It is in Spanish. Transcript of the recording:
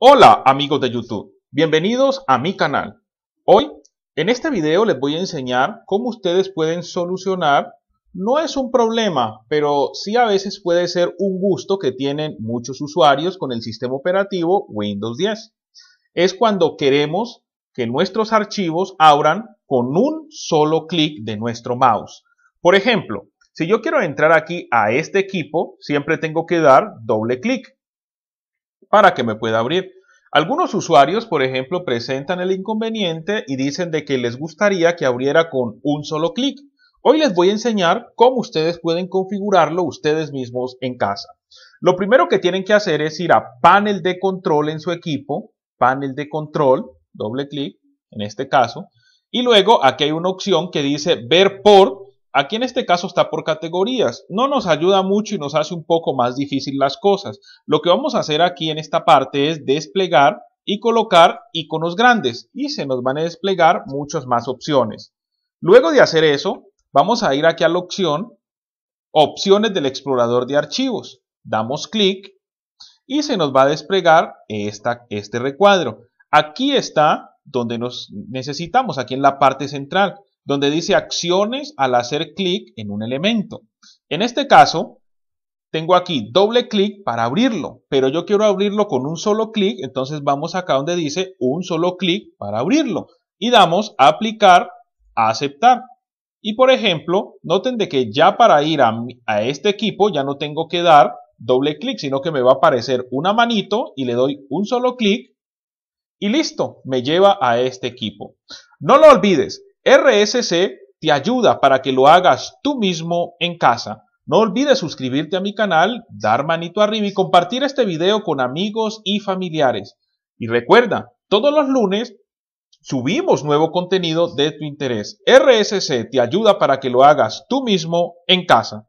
Hola amigos de YouTube, bienvenidos a mi canal. Hoy, en este video les voy a enseñar cómo ustedes pueden solucionar, no es un problema, pero sí a veces puede ser un gusto que tienen muchos usuarios con el sistema operativo Windows 10. Es cuando queremos que nuestros archivos abran con un solo clic de nuestro mouse. Por ejemplo, si yo quiero entrar aquí a este equipo, siempre tengo que dar doble clic para que me pueda abrir. Algunos usuarios, por ejemplo, presentan el inconveniente y dicen de que les gustaría que abriera con un solo clic. Hoy les voy a enseñar cómo ustedes pueden configurarlo ustedes mismos en casa. Lo primero que tienen que hacer es ir a panel de control en su equipo, panel de control, doble clic en este caso, y luego aquí hay una opción que dice ver por Aquí en este caso está por categorías. No nos ayuda mucho y nos hace un poco más difícil las cosas. Lo que vamos a hacer aquí en esta parte es desplegar y colocar iconos grandes y se nos van a desplegar muchas más opciones. Luego de hacer eso, vamos a ir aquí a la opción Opciones del explorador de archivos. Damos clic y se nos va a desplegar este recuadro. Aquí está donde nos necesitamos, aquí en la parte central donde dice acciones al hacer clic en un elemento. En este caso, tengo aquí doble clic para abrirlo, pero yo quiero abrirlo con un solo clic, entonces vamos acá donde dice un solo clic para abrirlo y damos a aplicar a aceptar. Y por ejemplo, noten de que ya para ir a, a este equipo ya no tengo que dar doble clic, sino que me va a aparecer una manito y le doy un solo clic y listo, me lleva a este equipo. No lo olvides, RSC te ayuda para que lo hagas tú mismo en casa. No olvides suscribirte a mi canal, dar manito arriba y compartir este video con amigos y familiares. Y recuerda, todos los lunes subimos nuevo contenido de tu interés. RSC te ayuda para que lo hagas tú mismo en casa.